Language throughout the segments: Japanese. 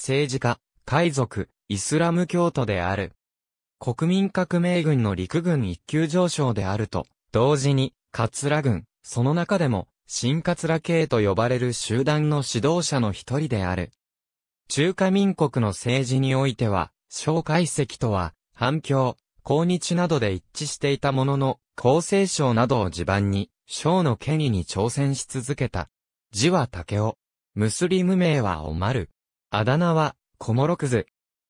政治家、海賊、イスラム教徒である。国民革命軍の陸軍一級上昇であると、同時に、桂軍、その中でも、新桂系と呼ばれる集団の指導者の一人である。中華民国の政治においては、蒋介石とは、反共、抗日などで一致していたものの、厚生省などを地盤に、省の権威に挑戦し続けた。字は竹雄。ムスリム名はオマル。あだ名は、コモロクズ。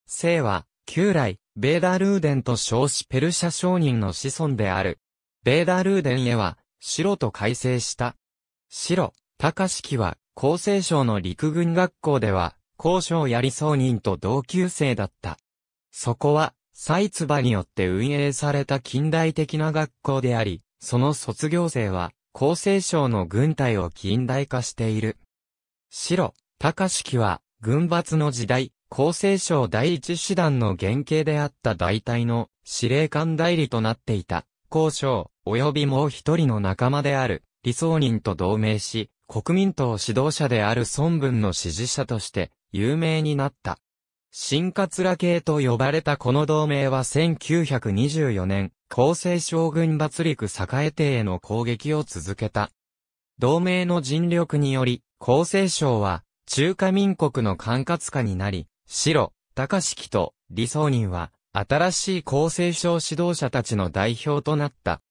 姓は、旧来、ベーダルーデンと称しペルシャ商人の子孫である。ベーダルーデンへは、白と改正した。白、高式は、厚生省の陸軍学校では、交渉やそう人と同級生だった。そこは、サイツバによって運営された近代的な学校であり、その卒業生は、厚生省の軍隊を近代化している。白、高式は、軍閥の時代、厚生省第一師団の原型であった大隊の司令官代理となっていた、交渉、及びもう一人の仲間である、理想人と同盟し、国民党指導者である孫文の支持者として、有名になった。新桂系と呼ばれたこの同盟は1924年、厚生省軍閥陸栄邸への攻撃を続けた。同盟の尽力により、厚生省は、中華民国の管轄下になり、白、高式と理想人は、新しい厚生省指導者たちの代表となった。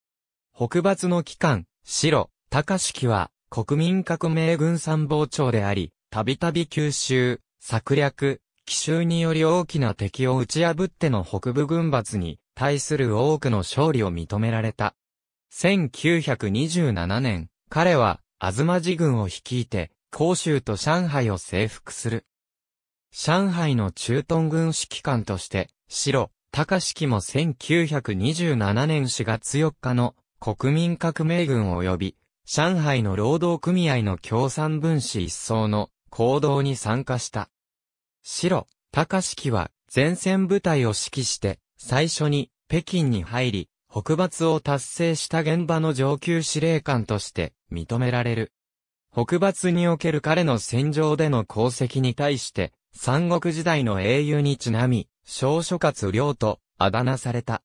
北伐の機関、白、高式は、国民革命軍参謀長であり、たびたび九州、策略、奇襲により大きな敵を打ち破っての北部軍閥に対する多くの勝利を認められた。1927年、彼は、東寺軍を率いて、広州と上海を征服する。上海の駐屯軍指揮官として、白、高式も1927年4月4日の国民革命軍及び、上海の労働組合の共産分子一層の行動に参加した。白、高式は前線部隊を指揮して、最初に北京に入り、北伐を達成した現場の上級司令官として認められる。北伐における彼の戦場での功績に対して、三国時代の英雄にちなみ、小諸葛亮とあだ名された。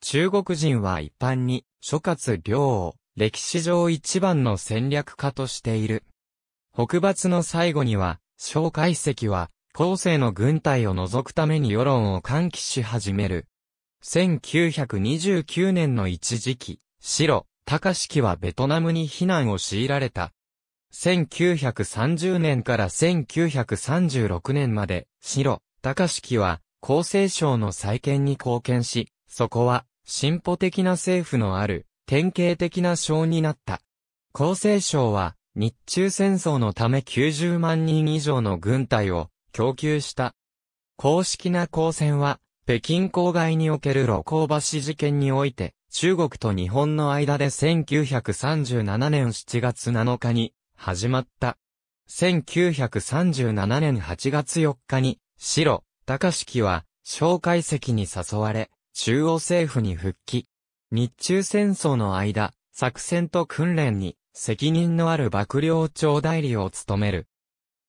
中国人は一般に諸葛亮を歴史上一番の戦略家としている。北伐の最後には、蒋介石は後世の軍隊を除くために世論を喚起し始める。1929年の一時期、白、高式はベトナムに避難を強いられた。1930年から1936年まで、白、高敷は、厚生省の再建に貢献し、そこは、進歩的な政府のある、典型的な省になった。厚生省は、日中戦争のため90万人以上の軍隊を供給した。公式な交戦は、北京郊外における露光橋事件において、中国と日本の間で1937年7月7日に始まった。1937年8月4日に、白、高式は、小介析に誘われ、中央政府に復帰。日中戦争の間、作戦と訓練に責任のある幕僚長代理を務める。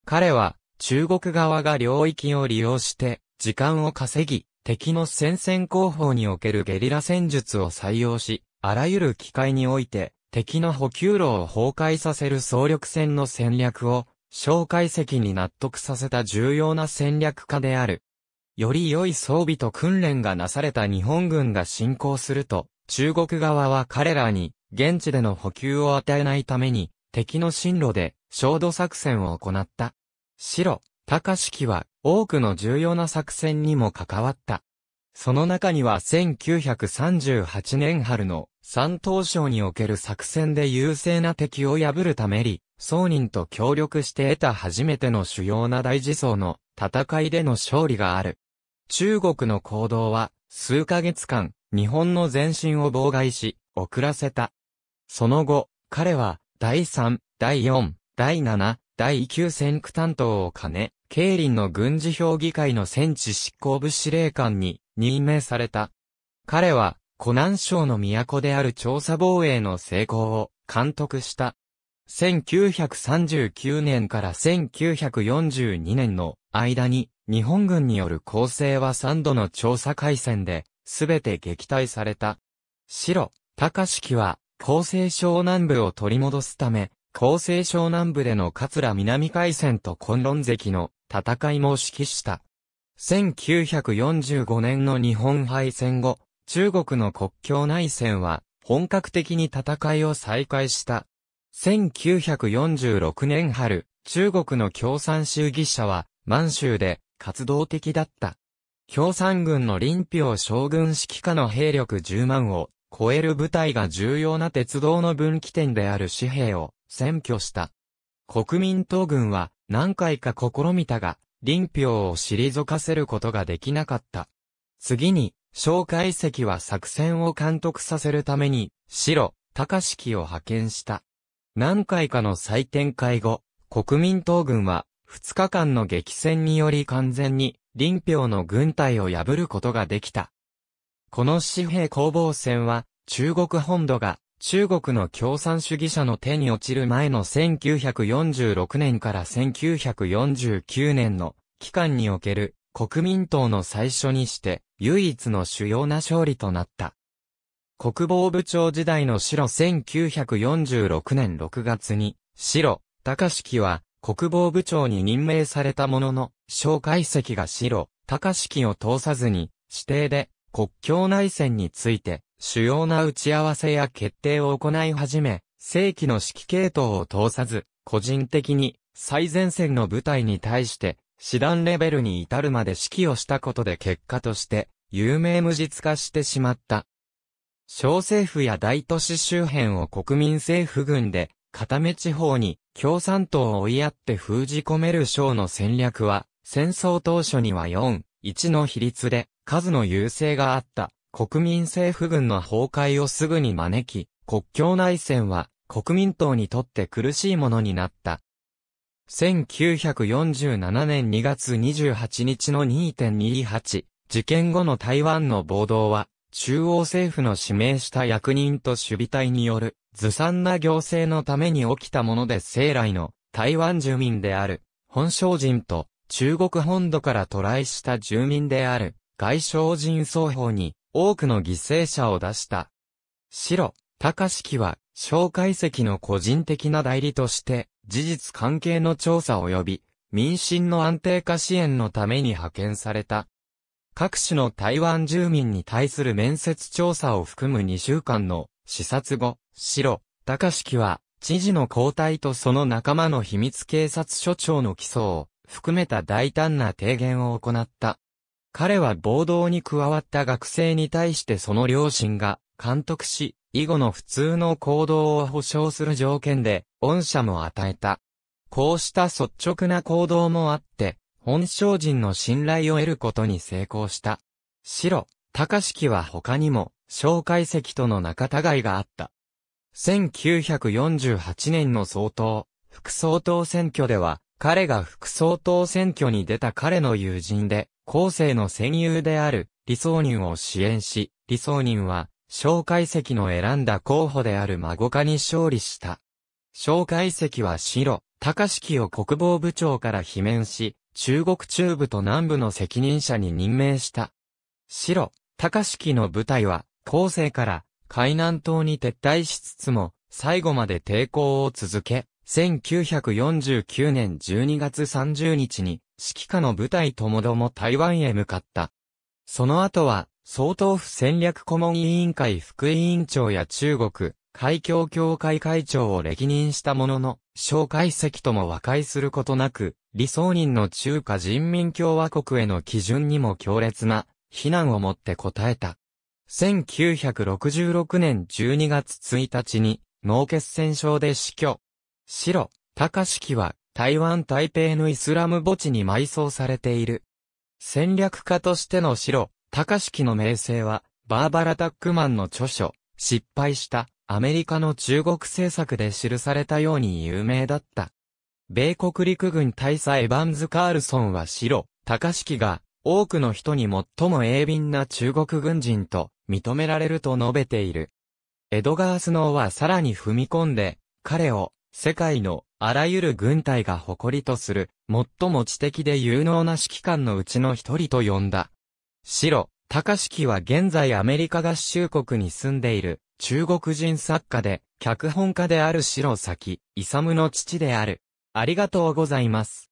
彼は中国側が領域を利用して時間を稼ぎ、敵の戦線後方におけるゲリラ戦術を採用し、あらゆる機会において敵の補給路を崩壊させる総力戦の戦略を、蒋介石に納得させた重要な戦略家である。より良い装備と訓練がなされた日本軍が侵攻すると、中国側は彼らに現地での補給を与えないために、敵の進路で、焦土作戦を行った。白、高式は、多くの重要な作戦にも関わった。その中には1938年春の山東省における作戦で優勢な敵を破るために、宋人と協力して得た初めての主要な大事層の戦いでの勝利がある。中国の行動は数ヶ月間日本の前進を妨害し遅らせた。その後、彼は第3、第4、第7、第9戦区担当を兼ね、慶林の軍事評議会の戦地執行部司令官に任命された。彼は、湖南省の都である調査防衛の成功を監督した。1939年から1942年の間に日本軍による攻勢は3度の調査海戦で全て撃退された。白、高式は厚生省南部を取り戻すため、厚生省南部での桂南海戦と混論関の戦いも指揮した。1945年の日本敗戦後、中国の国境内戦は本格的に戦いを再開した。1946年春、中国の共産主義者は満州で活動的だった。共産軍の林彪将軍指揮下の兵力10万を超える部隊が重要な鉄道の分岐点である紙幣を占拠した。国民党軍は何回か試みたが、林氷を退かせることができなかった。次に、蒋介石は作戦を監督させるために、白、高式を派遣した。何回かの再展開後、国民党軍は、2日間の激戦により完全に、林氷の軍隊を破ることができた。この紙幣攻防戦は、中国本土が中国の共産主義者の手に落ちる前の1946年から1949年の期間における国民党の最初にして唯一の主要な勝利となった。国防部長時代の白1946年6月に白高式は国防部長に任命されたものの、蒋介石が白高式を通さずに指定で国境内戦について主要な打ち合わせや決定を行い始め、正規の指揮系統を通さず、個人的に最前線の部隊に対して、師団レベルに至るまで指揮をしたことで結果として、有名無実化してしまった。小政府や大都市周辺を国民政府軍で、固め地方に共産党を追いやって封じ込める省の戦略は、戦争当初には4、1の比率で数の優勢があった。国民政府軍の崩壊をすぐに招き、国境内戦は国民党にとって苦しいものになった。1947年2月28日の2.28事件後の台湾の暴動は、中央政府の指名した役人と守備隊によるずさんな行政のために起きたもので生来の台湾住民である本省人と中国本土から渡来した住民である外省人双方に多くの犠牲者を出した。白、高式は、蒋介石の個人的な代理として、事実関係の調査及び、民進の安定化支援のために派遣された。各種の台湾住民に対する面接調査を含む2週間の視察後、白、高式は、知事の交代とその仲間の秘密警察署長の起訴を含めた大胆な提言を行った。彼は暴動に加わった学生に対してその両親が監督し、以後の普通の行動を保障する条件で、恩赦も与えた。こうした率直な行動もあって、本省人の信頼を得ることに成功した。白、高式は他にも、小介石との仲違いがあった。1948年の総統、副総統選挙では、彼が副総統選挙に出た彼の友人で、後世の戦友である、李宗仁を支援し、李宗仁は、蒋介石の選んだ候補である孫化に勝利した。蒋介石は白、高式を国防部長から罷免し、中国中部と南部の責任者に任命した。白、高式の部隊は、後世から、海南島に撤退しつつも、最後まで抵抗を続け、1949年12月30日に指揮下の部隊ともども台湾へ向かった。その後は、総統府戦略顧問委員会副委員長や中国、海峡協会会長を歴任したものの、小介席とも和解することなく、理想人の中華人民共和国への基準にも強烈な、非難をもって答えた。1966年12月1日に、脳血栓症で死去。白、高式は台湾台北のイスラム墓地に埋葬されている。戦略家としての白、高式の名声は、バーバラ・タックマンの著書、失敗したアメリカの中国政策で記されたように有名だった。米国陸軍大佐エヴァンズ・カールソンは白、高式が多くの人に最も鋭敏な中国軍人と認められると述べている。エドガー・スノーはさらに踏み込んで、彼を世界のあらゆる軍隊が誇りとする、最も知的で有能な指揮官のうちの一人と呼んだ。白、高式は現在アメリカ合衆国に住んでいる、中国人作家で、脚本家である白崎、勇の父である。ありがとうございます。